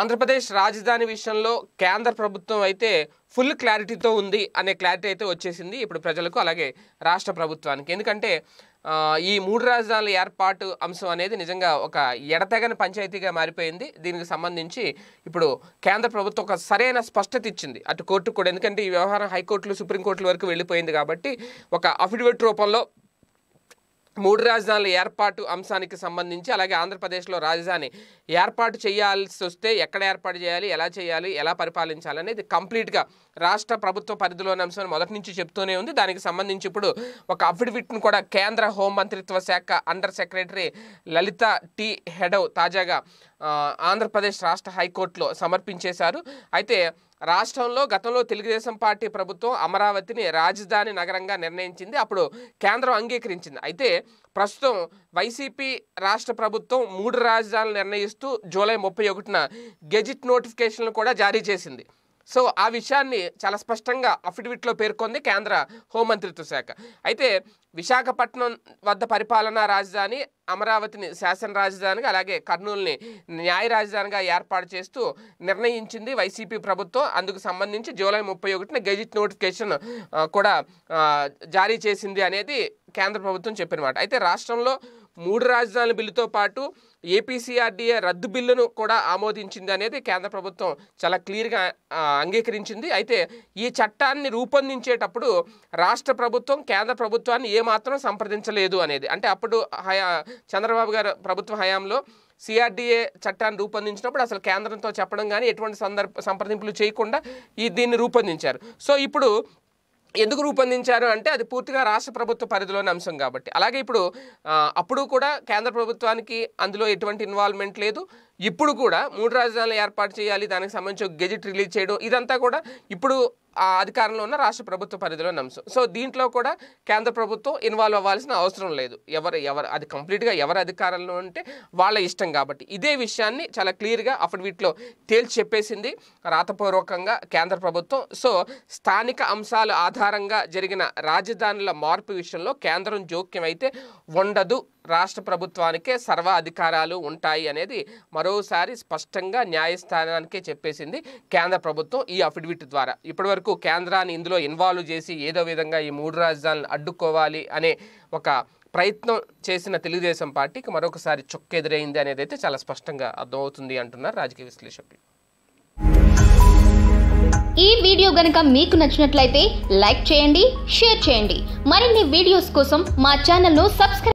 ఆంధ్రప్రదేశ్ రాజధాని విషయంలో కేంద్ర ప్రభుత్వం అయితే ఫుల్ క్లారిటీతో ఉంది అనే క్లారిటీ అయితే వచ్చేసింది ఇప్పుడు ప్రజలకు అలాగే రాష్ట్ర ప్రభుత్వానికి ఎందుకంటే ఈ మూడు రాజధానుల ఏర్పాటు అంశం అనేది నిజంగా ఒక ఎడతెగని పంచాయతీగా మారిపోయింది దీనికి సంబంధించి ఇప్పుడు కేంద్ర ప్రభుత్వం ఒక సరైన స్పష్టత ఇచ్చింది అటు కోర్టు కూడా ఎందుకంటే ఈ వ్యవహారం హైకోర్టులు సుప్రీంకోర్టుల వరకు వెళ్ళిపోయింది కాబట్టి ఒక అఫిడవిట్ రూపంలో మూడు రాజధానుల ఏర్పాటు అంశానికి సంబంధించి అలాగే ఆంధ్రప్రదేశ్లో రాజధాని ఏర్పాటు చేయాల్సి వస్తే ఎక్కడ ఏర్పాటు చేయాలి ఎలా చేయాలి ఎలా పరిపాలించాలి అనేది కంప్లీట్గా రాష్ట్ర ప్రభుత్వ పరిధిలోని అంశం మొదటి నుంచి చెప్తూనే ఉంది దానికి సంబంధించి ఇప్పుడు ఒక అఫిడవిట్ను కూడా కేంద్ర హోంమంత్రిత్వ శాఖ under secretary Lalitha T Hedau తాజాగా ఆంధ్రప్రదేశ్ రాష్ట్ర హైకోర్టులో సమర్పించేశారు అయితే రాష్ట్రంలో గతంలో తెలుగుదేశం పార్టీ ప్రభుత్వం అమరావతిని రాజధాని నగరంగా నిర్ణయించింది అప్పుడు కేంద్రం అంగీకరించింది అయితే ప్రస్తుతం వైసీపీ రాష్ట్ర ప్రభుత్వం మూడు రాజధానులు నిర్ణయిస్తూ జూలై ముప్పై ఒకటిన గెజిట్ నోటిఫికేషన్లు కూడా జారీ చేసింది సో ఆ విషయాన్ని చాలా స్పష్టంగా అఫిడవిట్లో పేర్కొంది కేంద్ర హోంమంత్రిత్వ శాఖ అయితే విశాఖపట్నం వద్ద పరిపాలనా రాజధాని అమరావతిని శాసన రాజధానిగా అలాగే కర్నూలుని న్యాయ రాజధానిగా ఏర్పాటు చేస్తూ నిర్ణయించింది వైసీపీ ప్రభుత్వం అందుకు సంబంధించి జూలై ముప్పై ఒకటిన గెజిట్ నోటిఫికేషన్ కూడా జారీ చేసింది అనేది కేంద్ర ప్రభుత్వం చెప్పినమాట అయితే రాష్ట్రంలో మూడు రాజధానుల బిల్లుతో పాటు ఏపీసీఆర్డీఏ రద్దు బిల్లును కూడా ఆమోదించింది అనేది కేంద్ర ప్రభుత్వం చాలా క్లియర్గా అంగీకరించింది అయితే ఈ చట్టాన్ని రూపొందించేటప్పుడు రాష్ట్ర ప్రభుత్వం కేంద్ర ప్రభుత్వాన్ని ఏమాత్రం సంప్రదించలేదు అనేది అంటే అప్పుడు హయా చంద్రబాబు గారు ప్రభుత్వ హయాంలో సిఆర్డీఏ చట్టాన్ని రూపొందించినప్పుడు అసలు కేంద్రంతో చెప్పడం కానీ ఎటువంటి సందర్భ సంప్రదింపులు చేయకుండా ఈ దీన్ని రూపొందించారు సో ఇప్పుడు ఎందుకు రూపొందించారు అంటే అది పూర్తిగా రాష్ట్ర ప్రభుత్వ పరిధిలోని అంశం కాబట్టి అలాగే ఇప్పుడు అప్పుడు కూడా కేంద్ర ప్రభుత్వానికి అందులో ఎటువంటి ఇన్వాల్వ్మెంట్ లేదు ఇప్పుడు కూడా మూడు రాజధానులు ఏర్పాటు చేయాలి దానికి సంబంధించి ఒక గెజిట్ రిలీజ్ చేయడం ఇదంతా కూడా ఇప్పుడు ఆ అధికారంలో ఉన్న రాష్ట్ర ప్రభుత్వ పరిధిలో అంశం సో దీంట్లో కూడా కేంద్ర ప్రభుత్వం ఇన్వాల్వ్ అవ్వాల్సిన అవసరం లేదు ఎవరు ఎవరు అది కంప్లీట్గా ఎవరు అధికారంలో ఉంటే వాళ్ళ ఇష్టం కాబట్టి ఇదే విషయాన్ని చాలా క్లియర్గా వీటిలో తేల్చి చెప్పేసింది రాతపూర్వకంగా కేంద్ర ప్రభుత్వం సో స్థానిక అంశాల ఆధారంగా జరిగిన రాజధానుల మార్పు విషయంలో కేంద్రం జోక్యం అయితే ఉండదు రాష్ట్ర ప్రభుత్వానికే సర్వ అధికారాలు ఉంటాయి అనేది మరోసారి స్పష్టంగా న్యాయస్థానానికే చెప్పేసింది కేంద్ర ప్రభుత్వం ఈ అఫిడవిట్ ద్వారా ఇప్పటివరకు కేంద్రాన్ని ఇందులో ఇన్వాల్వ్ చేసి ఏదో విధంగా ఈ మూడు రాజధానులను అడ్డుకోవాలి అనే ఒక ప్రయత్నం చేసిన తెలుగుదేశం పార్టీకి మరొకసారి చొక్కెదురైంది అనేది అయితే చాలా స్పష్టంగా అర్థమవుతుంది అంటున్నారు రాజకీయ విశ్లేషకులు ఈ వీడియో గనక మీకు నచ్చినట్లయితే లైక్ చేయండి షేర్ చేయండి మరిన్ని వీడియోస్ కోసం మా ఛానల్ను సబ్స్క్రైబ్